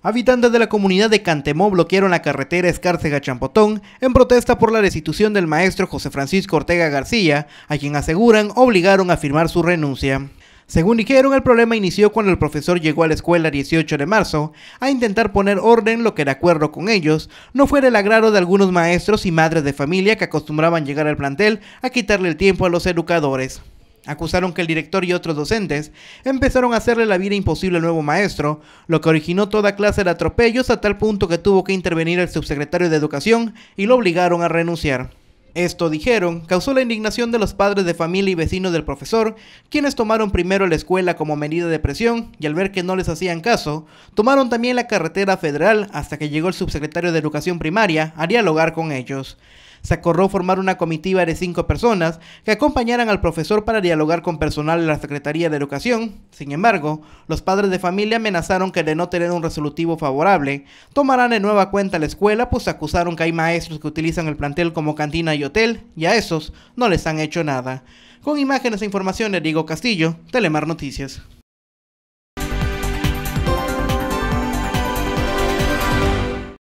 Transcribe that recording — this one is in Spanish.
Habitantes de la comunidad de Cantemó bloquearon la carretera Escárcega-Champotón en protesta por la destitución del maestro José Francisco Ortega García, a quien aseguran obligaron a firmar su renuncia. Según dijeron, el problema inició cuando el profesor llegó a la escuela 18 de marzo a intentar poner orden, lo que de acuerdo con ellos no fuera el agrado de algunos maestros y madres de familia que acostumbraban llegar al plantel a quitarle el tiempo a los educadores. Acusaron que el director y otros docentes empezaron a hacerle la vida imposible al nuevo maestro, lo que originó toda clase de atropellos a tal punto que tuvo que intervenir el subsecretario de Educación y lo obligaron a renunciar. Esto, dijeron, causó la indignación de los padres de familia y vecinos del profesor, quienes tomaron primero la escuela como medida de presión y al ver que no les hacían caso, tomaron también la carretera federal hasta que llegó el subsecretario de Educación Primaria a dialogar con ellos. Se acordó formar una comitiva de cinco personas que acompañaran al profesor para dialogar con personal de la Secretaría de Educación. Sin embargo, los padres de familia amenazaron que de no tener un resolutivo favorable, tomarán de nueva cuenta la escuela, pues acusaron que hay maestros que utilizan el plantel como cantina y hotel, y a esos no les han hecho nada. Con imágenes e información de Diego Castillo, Telemar Noticias.